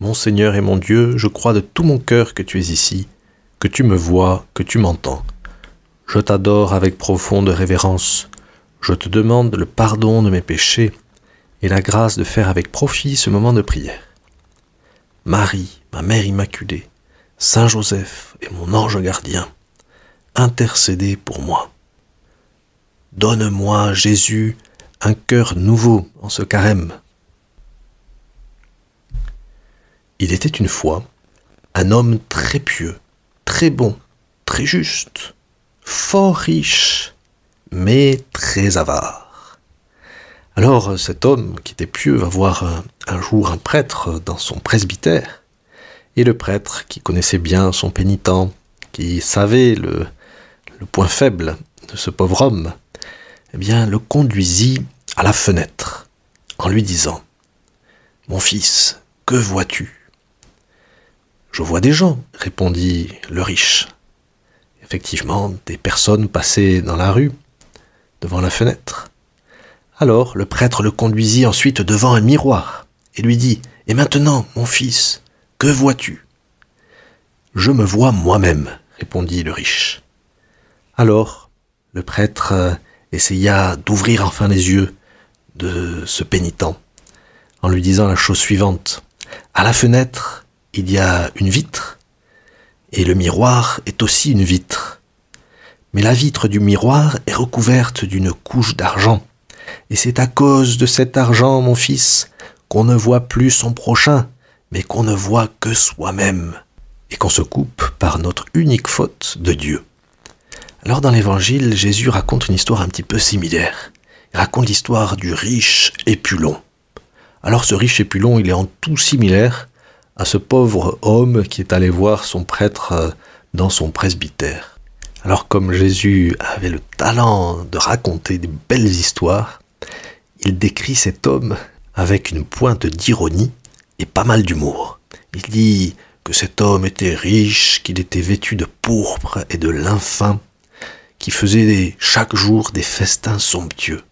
Mon Seigneur et mon Dieu, je crois de tout mon cœur que tu es ici, que tu me vois, que tu m'entends. Je t'adore avec profonde révérence. Je te demande le pardon de mes péchés et la grâce de faire avec profit ce moment de prière. Marie, ma Mère Immaculée, Saint Joseph et mon ange gardien, intercédez pour moi. Donne-moi, Jésus, un cœur nouveau en ce carême, Il était une fois un homme très pieux, très bon, très juste, fort riche, mais très avare. Alors cet homme qui était pieux va voir un, jour un prêtre dans son presbytère, et le prêtre qui connaissait bien son pénitent, qui savait le, le point faible de ce pauvre homme, eh bien le conduisit à la fenêtre en lui disant Mon fils, que vois-tu je vois des gens, répondit le riche. Effectivement, des personnes passaient dans la rue, devant la fenêtre. Alors le prêtre le conduisit ensuite devant un miroir et lui dit Et maintenant, mon fils, que vois-tu Je me vois moi-même, répondit le riche. Alors le prêtre euh, essaya d'ouvrir enfin les yeux de ce pénitent en lui disant la chose suivante À la fenêtre, il y a une vitre, et le miroir est aussi une vitre. Mais la vitre du miroir est recouverte d'une couche d'argent, et c'est à cause de cet argent, mon fils, qu'on ne voit plus son prochain, mais qu'on ne voit que soi-même, et qu'on se coupe par notre unique faute de Dieu. Alors dans l'Évangile, Jésus raconte une histoire un petit peu similaire. Il raconte l'histoire du riche Épulon. Alors ce riche Épulon, il est en tout similaire à ce pauvre homme qui est allé voir son prêtre euh, dans son presbytère. Alors comme Jésus avait le talent de raconter des belles histoires, il décrit cet homme avec une pointe d'ironie et pas mal d'humour. Il dit que cet homme était riche, qu'il était vêtu de pourpre et de 'fin qui faisait chaque jour des festins somptueux.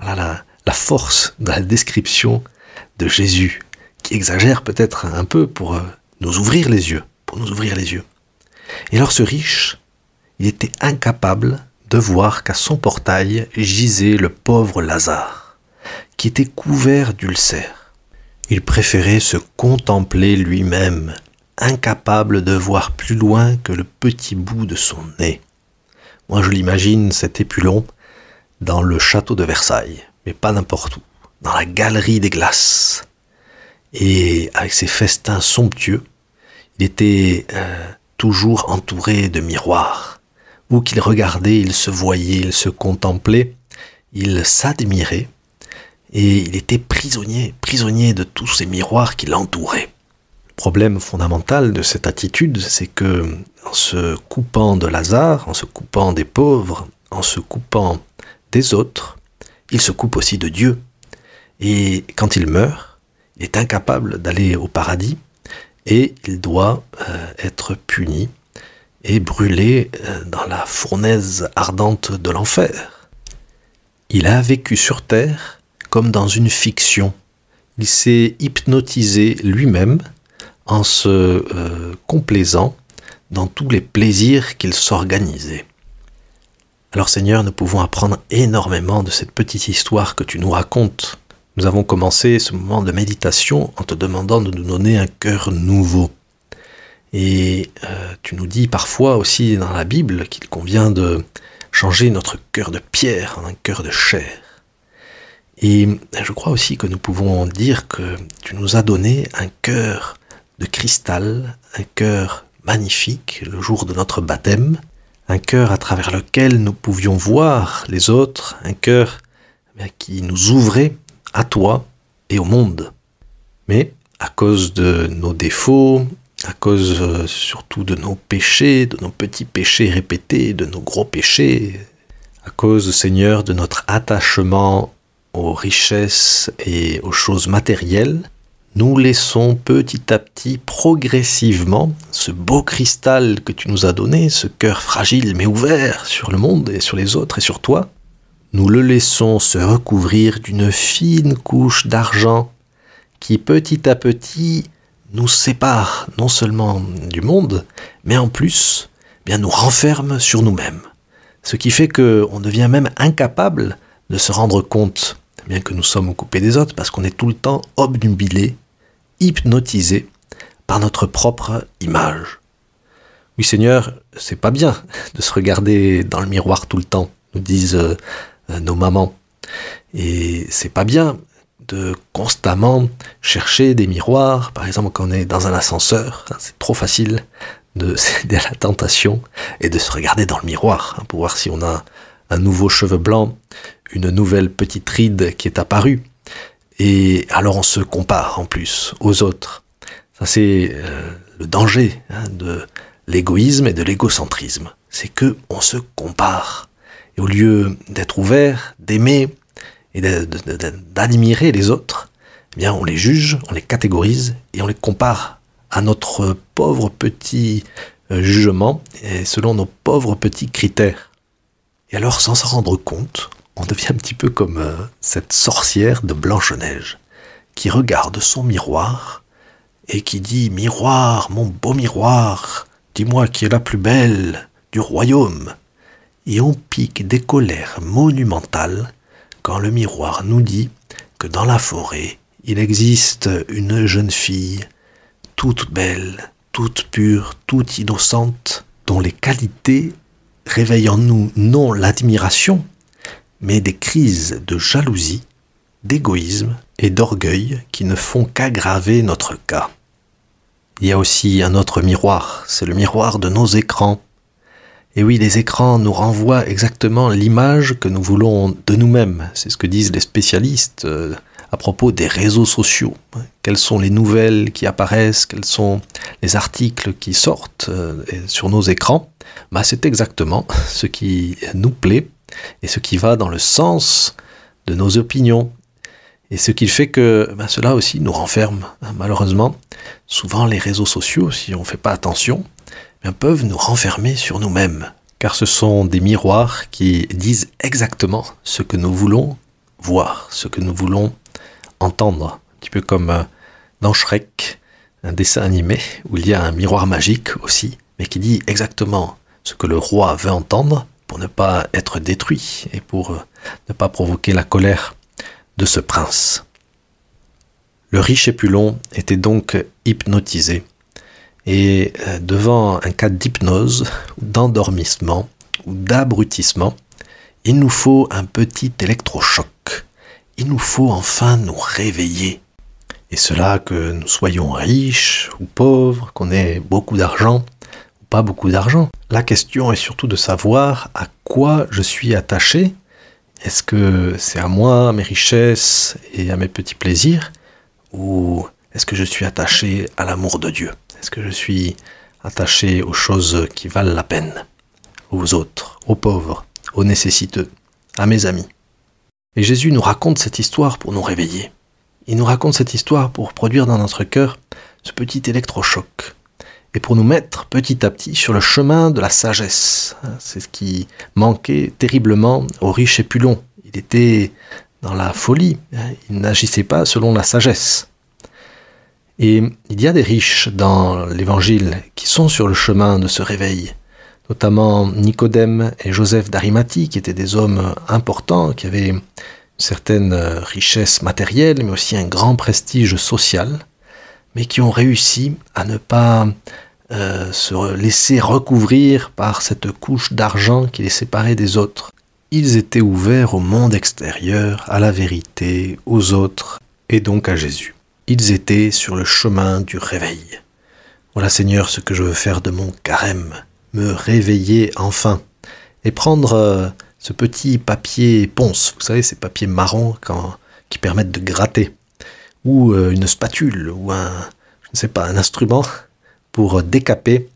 Voilà la, la force de la description de Jésus exagère peut-être un peu pour euh, nous ouvrir les yeux, pour nous ouvrir les yeux. Et alors ce riche, il était incapable de voir qu'à son portail gisait le pauvre Lazare, qui était couvert d'ulcères. Il préférait se contempler lui-même, incapable de voir plus loin que le petit bout de son nez. Moi je l'imagine, cet épulon, dans le château de Versailles, mais pas n'importe où, dans la galerie des glaces, et avec ses festins somptueux, il était euh, toujours entouré de miroirs. Où qu'il regardait, il se voyait, il se contemplait, il s'admirait, et il était prisonnier, prisonnier de tous ces miroirs qui l'entouraient. Le problème fondamental de cette attitude, c'est que en se coupant de Lazare, en se coupant des pauvres, en se coupant des autres, il se coupe aussi de Dieu. Et quand il meurt, est incapable d'aller au paradis et il doit euh, être puni et brûlé euh, dans la fournaise ardente de l'enfer. Il a vécu sur Terre comme dans une fiction. Il s'est hypnotisé lui-même en se euh, complaisant dans tous les plaisirs qu'il s'organisait. Alors Seigneur, nous pouvons apprendre énormément de cette petite histoire que tu nous racontes. Nous avons commencé ce moment de méditation en te demandant de nous donner un cœur nouveau. Et euh, tu nous dis parfois aussi dans la Bible qu'il convient de changer notre cœur de pierre en un cœur de chair. Et euh, je crois aussi que nous pouvons dire que tu nous as donné un cœur de cristal, un cœur magnifique le jour de notre baptême, un cœur à travers lequel nous pouvions voir les autres, un cœur eh qui nous ouvrait à toi et au monde. Mais à cause de nos défauts, à cause euh, surtout de nos péchés, de nos petits péchés répétés, de nos gros péchés, à cause, Seigneur, de notre attachement aux richesses et aux choses matérielles, nous laissons petit à petit, progressivement, ce beau cristal que tu nous as donné, ce cœur fragile mais ouvert sur le monde et sur les autres et sur toi, nous le laissons se recouvrir d'une fine couche d'argent qui petit à petit nous sépare non seulement du monde, mais en plus bien nous renferme sur nous-mêmes. Ce qui fait qu'on devient même incapable de se rendre compte, bien que nous sommes coupés des autres, parce qu'on est tout le temps obnubilé, hypnotisé par notre propre image. Oui Seigneur, c'est pas bien de se regarder dans le miroir tout le temps, nous disent euh, euh, nos mamans. Et c'est pas bien de constamment chercher des miroirs, par exemple quand on est dans un ascenseur, hein, c'est trop facile de céder à la tentation et de se regarder dans le miroir hein, pour voir si on a un nouveau cheveu blanc, une nouvelle petite ride qui est apparue. Et alors on se compare en plus aux autres. Ça c'est euh, le danger hein, de l'égoïsme et de l'égocentrisme, c'est que on se compare. Et au lieu d'être ouvert, d'aimer et d'admirer les autres, eh bien, on les juge, on les catégorise et on les compare à notre pauvre petit euh, jugement et selon nos pauvres petits critères. Et alors, sans s'en rendre compte, on devient un petit peu comme euh, cette sorcière de Blanche-Neige qui regarde son miroir et qui dit Miroir, mon beau miroir, dis-moi qui est la plus belle du royaume et on pique des colères monumentales quand le miroir nous dit que dans la forêt, il existe une jeune fille, toute belle, toute pure, toute innocente, dont les qualités réveillent en nous non l'admiration, mais des crises de jalousie, d'égoïsme et d'orgueil qui ne font qu'aggraver notre cas. Il y a aussi un autre miroir, c'est le miroir de nos écrans, et oui, les écrans nous renvoient exactement l'image que nous voulons de nous-mêmes. C'est ce que disent les spécialistes euh, à propos des réseaux sociaux. Quelles sont les nouvelles qui apparaissent, quels sont les articles qui sortent euh, sur nos écrans. Bah, c'est exactement ce qui nous plaît et ce qui va dans le sens de nos opinions. Et ce qui fait que bah, cela aussi nous renferme, hein. malheureusement. Souvent les réseaux sociaux, si on ne fait pas attention, peuvent nous renfermer sur nous-mêmes, car ce sont des miroirs qui disent exactement ce que nous voulons voir, ce que nous voulons entendre, un petit peu comme euh, dans Shrek, un dessin animé où il y a un miroir magique aussi, mais qui dit exactement ce que le roi veut entendre pour ne pas être détruit et pour euh, ne pas provoquer la colère de ce prince. Le riche Épulon était donc hypnotisé et euh, devant un cas d'hypnose, d'endormissement ou d'abrutissement, il nous faut un petit électrochoc. Il nous faut enfin nous réveiller. Et cela que nous soyons riches ou pauvres, qu'on ait beaucoup d'argent ou pas beaucoup d'argent. La question est surtout de savoir à quoi je suis attaché. Est-ce que c'est à moi, à mes richesses et à mes petits plaisirs Ou est-ce que je suis attaché à l'amour de Dieu est-ce que je suis attaché aux choses qui valent la peine Aux autres, aux pauvres, aux nécessiteux, à mes amis. Et Jésus nous raconte cette histoire pour nous réveiller. Il nous raconte cette histoire pour produire dans notre cœur ce petit électrochoc et pour nous mettre petit à petit sur le chemin de la sagesse. C'est ce qui manquait terriblement aux et plus longs. Il était dans la folie, hein. il n'agissait pas selon la sagesse. Et il y a des riches dans l'Évangile qui sont sur le chemin de ce réveil, notamment Nicodème et Joseph d'Arimathie, qui étaient des hommes importants, qui avaient une certaine richesse matérielle, mais aussi un grand prestige social, mais qui ont réussi à ne pas euh, se laisser recouvrir par cette couche d'argent qui les séparait des autres. Ils étaient ouverts au monde extérieur, à la vérité, aux autres, et donc à Jésus. Ils étaient sur le chemin du réveil. Voilà Seigneur ce que je veux faire de mon carême, me réveiller enfin, et prendre euh, ce petit papier ponce, vous savez, ces papiers marrons qui permettent de gratter, ou euh, une spatule, ou un, je ne sais pas, un instrument pour euh, décaper,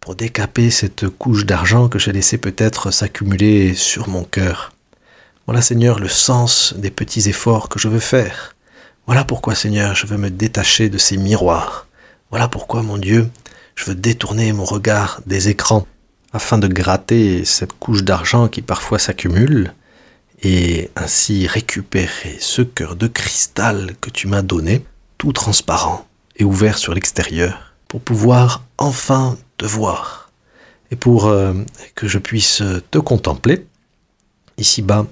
pour décaper cette couche d'argent que j'ai laissé peut-être s'accumuler sur mon cœur. Voilà Seigneur le sens des petits efforts que je veux faire. Voilà pourquoi, Seigneur, je veux me détacher de ces miroirs. Voilà pourquoi, mon Dieu, je veux détourner mon regard des écrans afin de gratter cette couche d'argent qui parfois s'accumule et ainsi récupérer ce cœur de cristal que tu m'as donné, tout transparent et ouvert sur l'extérieur, pour pouvoir enfin te voir et pour euh, que je puisse te contempler ici-bas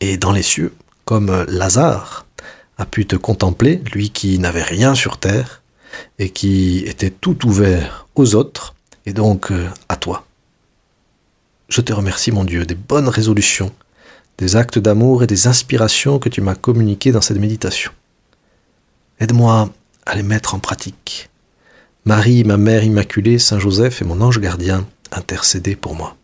et dans les cieux, comme Lazare a pu te contempler, lui qui n'avait rien sur terre et qui était tout ouvert aux autres et donc euh, à toi. Je te remercie mon Dieu des bonnes résolutions, des actes d'amour et des inspirations que tu m'as communiquées dans cette méditation. Aide-moi à les mettre en pratique. Marie, ma Mère Immaculée, Saint Joseph et mon ange gardien, intercédez pour moi.